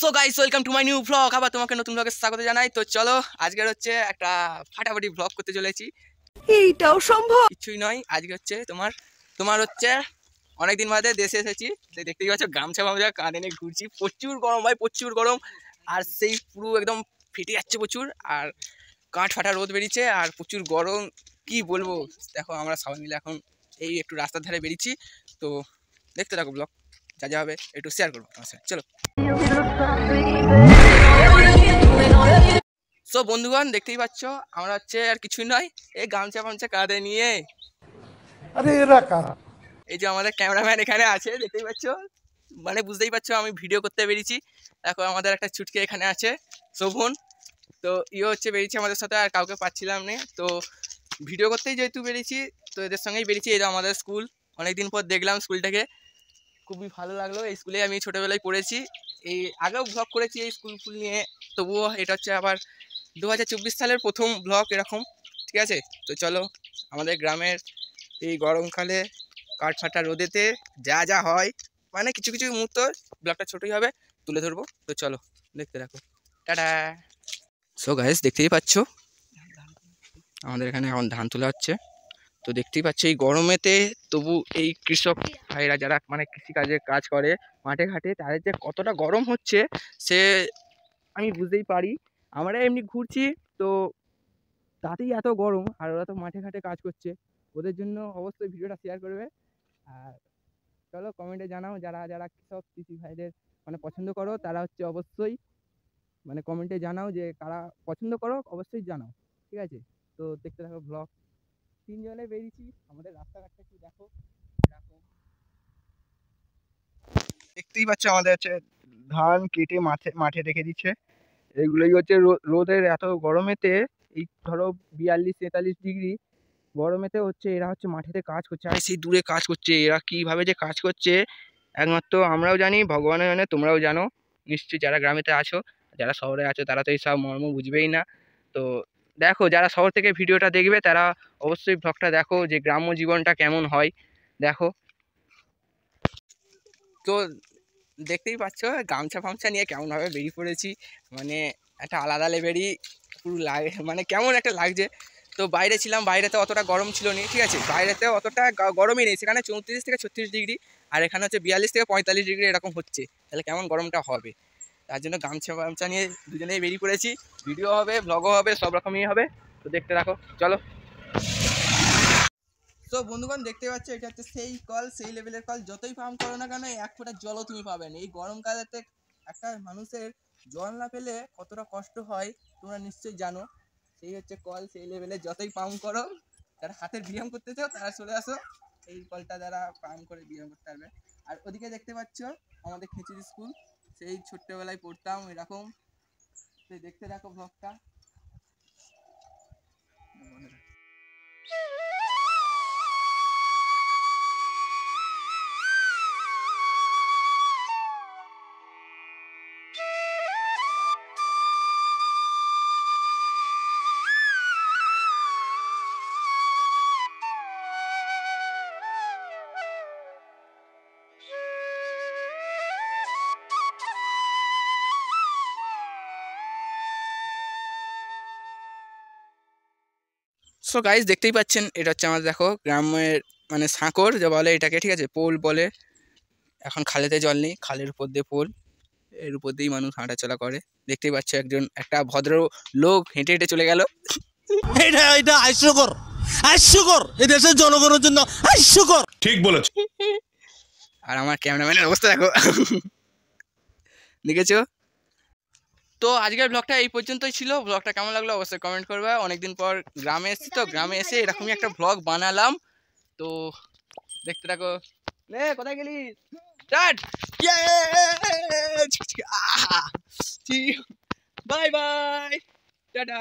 so guys welcome to my new blog আবার তোমাকে নতুন ব্লগে স্বাগত জানাই তো চলো আজকের হচ্ছে একটা ফাটাফাটি ব্লগ করতে চলেছি এইটাও সম্ভব কিছুই নয় আজকে হচ্ছে তোমার তোমার হচ্ছে অনেকদিন বাদে দেশে এসেছি দেখতেই পাচ্ছ গামছা বামছা কাঁধে নিয়ে ঘুরছি প্রচুর গরম ভাই প্রচুর গরম আর সেই পুরো একদম ফেটে যাচ্ছে প্রচুর আর কাঠ ফাটা রোদ বেরিয়েছে আর প্রচুর গরম কি বলবো দেখো আমরা সবাই মিলে এখন এই একটু রাস্তার ধারে বেরিয়েছি তো দেখতে থাকো ব্লগ যা যা হবে একটু শেয়ার করবো তোমার সাথে চলো সো বন্ধুগণ দেখতেই পাচ্ছ আমরা হচ্ছে আর কিছুই নয় এই গামছা ফামছা কাঁধে নিয়ে আরে রাখা এই যে আমাদের ক্যামেরাম্যান এখানে আছে দেখতেই পাচ্ছ মানে বুঝতেই পারছো আমি ভিডিও করতে বেরিয়েছি এখন আমাদের একটা ছুটকে এখানে আছে শোভন তো ইয়ে হচ্ছে বেরিয়েছে আমাদের সাথে আর কাউকে পাচ্ছিলাম না তো ভিডিও করতেই যেহেতু বেরিয়েছি তো এদের সঙ্গেই বেরিয়েছি এটা আমাদের স্কুল অনেকদিন পর দেখলাম স্কুলটাকে খুবই ভালো লাগলো এই স্কুলে আমি ছোটোবেলায় পড়েছি এই আগেও ব্লগ করেছি এই স্কুল ফুল নিয়ে তবুও এটা হচ্ছে আবার দু সালের প্রথম ব্লগ এরকম ঠিক আছে তো চলো আমাদের গ্রামের এই গরমকালে কাঠফাটা রোদেতে যা যা হয় মানে কিছু কিছু মুহূর্ত ব্লগটা ছোটোই হবে তুলে ধরবো তো চলো দেখতে রাখো টাটা সো গাইস দেখতেই পাচ্ছ আমাদের এখানে এখন ধান তোলা হচ্ছে তো দেখতেই পাচ্ছি এই গরমেতে তবু এই কৃষক ভাইরা যারা মানে কৃষিকাজে কাজ করে মাঠে ঘাটে তাদের যে কতটা গরম হচ্ছে সে আমি বুঝতেই পারি আমরা এমনি ঘুরছি তো তাতেই এত গরম আর ওরা তো মাঠে ঘাটে কাজ করছে ওদের জন্য অবশ্যই ভিডিওটা শেয়ার করবে আর চলো কমেন্টে জানাও যারা যারা কৃষক কৃষি ভাইদের মানে পছন্দ করো তারা হচ্ছে অবশ্যই মানে কমেন্টে জানাও যে কারা পছন্দ করো অবশ্যই জানাও ঠিক আছে তো দেখতে থাকো ব্লগ তিনজনে বেরিয়েছি আমাদের রাস্তাঘাটটা একটু দেখো দেখতেই পাচ্ছ আমাদের হচ্ছে ধান কেটে মাঠে মাঠে রেখে দিচ্ছে এগুলোই হচ্ছে রোদের এত গরমেতে এই ধরো বিয়াল্লিশ তেতাল্লিশ ডিগ্রি গরমেতে হচ্ছে এরা হচ্ছে মাঠেতে কাজ করছে আর সেই দূরে কাজ করছে এরা কিভাবে যে কাজ করছে একমাত্র আমরাও জানি ভগবানের জানে তোমরাও জানো নিশ্চয়ই যারা গ্রামেতে আছো যারা শহরে আছো তারা তো এই সব মর্ম বুঝবেই না তো দেখো যারা শহর থেকে ভিডিওটা দেখবে তারা অবশ্যই ব্লগটা দেখো যে গ্রাম্য জীবনটা কেমন হয় দেখো তো দেখতেই পাচ্ছ গামছা ফামছা নিয়ে কেমনভাবে বেরিয়ে পড়েছি মানে একটা আলাদা লেভেলই পুরো লাগে মানে কেমন একটা লাগছে তো বাইরে ছিলাম বাইরেতে অতটা গরম ছিল নি ঠিক আছে বাইরেতে অতটা গরমই নেই সেখানে চৌত্রিশ থেকে ছত্রিশ ডিগ্রি আর এখানে হচ্ছে বিয়াল্লিশ থেকে পঁয়তাল্লিশ ডিগ্রি এরকম হচ্ছে তাহলে কেমন গরমটা হবে তার জন্য গামছা গামছা নিয়ে দুজনেই বেরিয়ে পড়েছি ভিডিও হবে ব্লগও হবে সব রকমই হবে তো দেখতে রাখো চলো তো বন্ধুগণ দেখতে পাচ্ছ এটা হচ্ছে সেই কল সেই লেভেলের কল যতই ফার্ম করো না কেন এক ফোঁটা জলও তুমি পাবেন এই গরমকালেতে একটা মানুষের জল না পেলে কতটা কষ্ট হয় তোমরা নিশ্চয়ই জানো সেই হচ্ছে কল সেই লেভেলে যতই পাম্প করো যারা হাতের ব্যায়াম করতে চাও তারা চলে আসো এই কলটা যারা পাম্প করে ব্যায়াম করতে পারবে আর ওদিকে দেখতে পাচ্ছ আমাদের খিচুড়ি স্কুল সেই ছোট্টবেলায় পড়তাম এরকম সেই দেখতে থাকো ব্লগটা সো গাইজ দেখতেই পাচ্ছেন এটা হচ্ছে আমার দেখো গ্রামের মানে সাঁকর যা বলে এটাকে ঠিক আছে পোল বলে এখন খালেতে জল নেই খালের উপর দিয়ে পোল এর উপর দিয়েই মানুষ হাঁটা চলা করে দেখতেই পাচ্ছ একজন একটা ভদ্র লোক হেঁটে হেঁটে চলে গেল এটা এটা হাস্যকর হাস্যকর এই দেশের জনগণের জন্য হাস্যকর ঠিক বলেছ আর আমার ক্যামেরাম্যানের অবস্থা দেখো দেখেছো তো আজকের ব্লগটা এই পর্যন্তই ছিল ব্লগটা কেমন লাগলো অবশ্যই কমেন্ট করবে অনেকদিন পর গ্রামে এসেছি তো গ্রামে এসে এরকমই একটা ব্লগ বানালাম তো দেখতে থাকো লে কোথায় গেলি বাই বাই টাটা